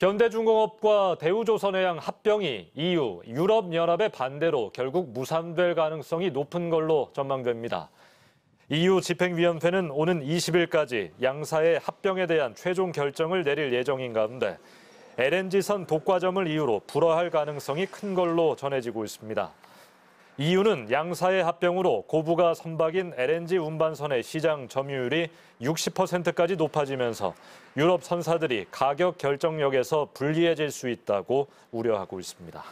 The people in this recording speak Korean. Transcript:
현대중공업과 대우조선해양 합병이 EU, 유럽연합의 반대로 결국 무산될 가능성이 높은 걸로 전망됩니다. EU 집행위원회는 오는 20일까지 양사의 합병에 대한 최종 결정을 내릴 예정인 가운데 LNG선 독과점을 이유로 불허할 가능성이 큰 걸로 전해지고 있습니다. 이유는 양사의 합병으로 고부가 선박인 LNG 운반선의 시장 점유율이 60%까지 높아지면서 유럽 선사들이 가격 결정력에서 불리해질 수 있다고 우려하고 있습니다.